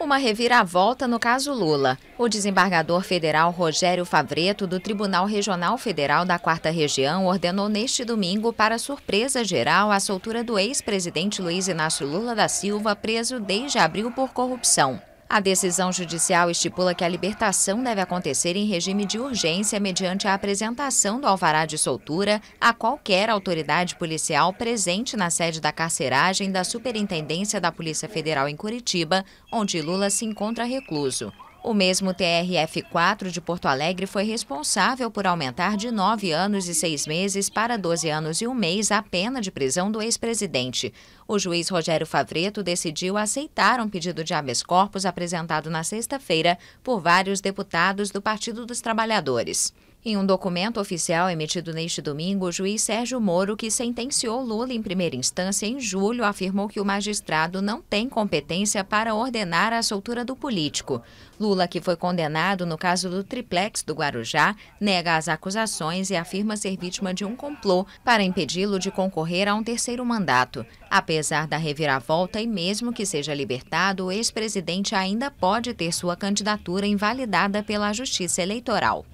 Uma reviravolta no caso Lula. O desembargador federal Rogério Favreto, do Tribunal Regional Federal da Quarta Região, ordenou neste domingo, para surpresa geral, a soltura do ex-presidente Luiz Inácio Lula da Silva, preso desde abril por corrupção. A decisão judicial estipula que a libertação deve acontecer em regime de urgência mediante a apresentação do alvará de soltura a qualquer autoridade policial presente na sede da carceragem da Superintendência da Polícia Federal em Curitiba, onde Lula se encontra recluso. O mesmo TRF4 de Porto Alegre foi responsável por aumentar de 9 anos e 6 meses para 12 anos e 1 mês a pena de prisão do ex-presidente. O juiz Rogério Favreto decidiu aceitar um pedido de habeas corpus apresentado na sexta-feira por vários deputados do Partido dos Trabalhadores. Em um documento oficial emitido neste domingo, o juiz Sérgio Moro, que sentenciou Lula em primeira instância em julho, afirmou que o magistrado não tem competência para ordenar a soltura do político. Lula, que foi condenado no caso do triplex do Guarujá, nega as acusações e afirma ser vítima de um complô para impedi-lo de concorrer a um terceiro mandato. Apesar da reviravolta e mesmo que seja libertado, o ex-presidente ainda pode ter sua candidatura invalidada pela Justiça Eleitoral.